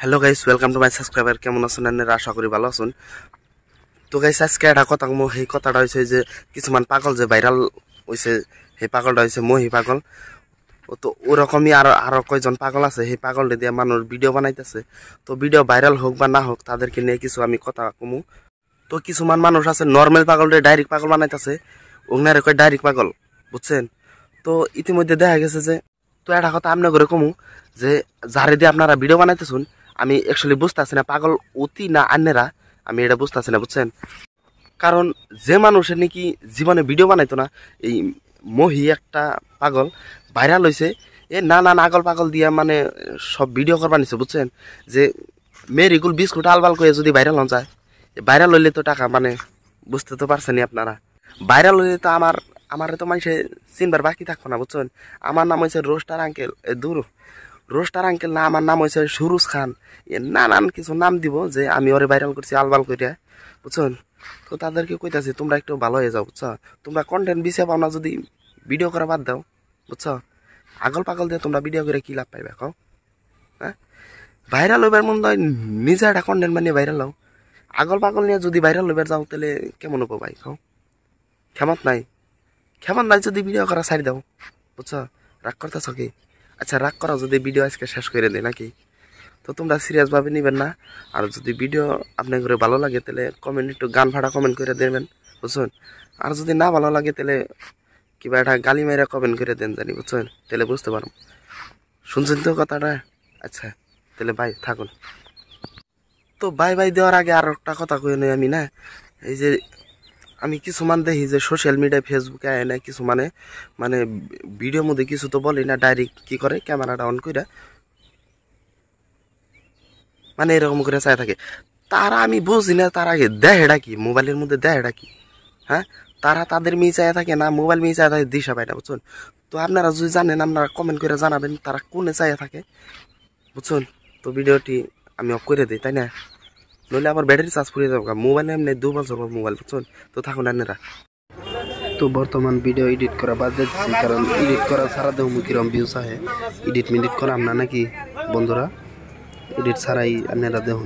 hello guys welcome to my subscriber কেমন আছেন আপনারা আশা করি ভালো আছেন তো গাইস আজকে একটা কথা মো সেই কথাটা হয়েছে যে কিছুমান পাগল যে ভাইরাল হয়েছে সেই পাগলটা হয়েছে সেই পাগল তো ওরকমই আর আরও কয়জন পাগল আছে সেই পাগলটা দিয়ে মানুষ ভিডিও বানাইতেছে তো ভিডিও ভাইরাল হোক বা না হোক তাদেরকে নিয়ে কিছু আমি কথা কমু তো কিছুমান মানুষ আছে পাগল পাগলটা ডাইরেক্ট পাগল বানাইতেছে ওগনারে কয় ডাইরেক্ট পাগল বুঝছেন তো ইতিমধ্যে দেখা গেছে যে তো একটা কথা আপনার করে কমু যে যারে দিয়ে আপনারা ভিডিও বানাইতেছুন আমি অ্যাকচুয়ালি বুঝতেছি না পাগল অতি না আন্যেরা আমি এটা বুঝতেছি না বুঝছেন কারণ যে মানুষের নাকি জীবনে ভিডিও বানাইতো না এই মহি একটা পাগল ভাইরাল হয়েছে এ না না নাগল পাগল দিয়া মানে সব ভিডিও করবার নিছে বুঝছেন যে মেরিগুল বিস্কুট আলবাল করে যদি ভাইরাল হন যায় ভাইরাল হইলে তো টাকা মানে বুঝতে তো পারছেনি আপনারা ভাইরাল হইলে তো আমার আমার তো মানুষের চিনবার বাকি থাকবো না বুঝছেন আমার নাম হয়েছে রোস্টার আঙ্কেল দূর রোস্টার আঙ্কেল না আমার নাম হয়েছে সুরুজ খান এ নানান কিছু নাম দিব যে আমি ওরে ভাইরাল করছি আলবাল করিয়া বুঝছেন তো তাদেরকে কইতাছি তোমরা একটু ভালো হয়ে যাও বুঝছ তোমরা কন্টেন্ট বিষয় পাও না যদি ভিডিও করা বাদ দাও বুঝছ আগল পাগল দিয়ে তোমরা ভিডিও করে কী লাভ পাইবে কো হ্যাঁ ভাইরাল হইবার মন হয় নিজে একটা কন্টেন্ট বানিয়ে ভাইরাল হও আগল পাগল নিয়ে যদি ভাইরাল হইবার যাও তাহলে কেমন হবো ভাই কো ক্ষমত নাই ক্ষমত নাই যদি ভিডিও করা ছাড়ি দাও বুঝছ রাগ করতেছ কি আচ্ছা রাগ করা যদি ভিডিও আজকে শেষ করে দিই নাকি তো তোমরা সিরিয়াসভাবে নেবেন না আর যদি ভিডিও আপনার করে ভালো লাগে তাহলে কমেন্ট একটু গান ভাড়া কমেন্ট করে দেবেন বুঝছেন আর যদি না ভালো লাগে তাহলে কিবা একটা গালি মেরা কমেন্ট করে দেন জানি বুঝছেন তাহলে বুঝতে পারবো শুনছেন তো কথাটা আচ্ছা তাহলে ভাই থাকুন তো বাই বাই দেওয়ার আগে আর একটা কথা কই আমি না এই যে আমি কিছু মান দেখি যে সোশ্যাল মিডিয়ায় ফেসবুকে আয় না কিছু মানে মানে ভিডিওর মধ্যে কিছু তো বলি না ডাইরেক্ট কি করে ক্যামেরাটা অন করে মানে এরকম করে চাই থাকে তারা আমি বুঝি না তার আগে দেহেটা কি মোবাইলের মধ্যে দেহেটা কি হ্যাঁ তারা তাদের মেয়ে চাই থাকে না মোবাইল মেয়ে চাই থাকে দিশা পাই না বুঝছেন তো আপনারা যদি জানেন আপনারা কমেন্ট করে জানাবেন তারা কোনে চাই থাকে বুঝছেন তো ভিডিওটি আমি অফ করে দিই তাই না নহ'লে আমার ব্যাটারি চার্জ ফুরিয়ে যাবো মোবাইল এমনি দুবার চলবার মোবাইল চল তো থাকুন নানেরা তো বর্তমান ভিডিও এডিট করা বাদ দিচ্ছি কারণ এডিট করা সারা দেহ কিরম ভিউস চাহে এডিট মিডিট করা আমরা নাকি বন্ধুরা এডিট সারাই আনেরা দেহ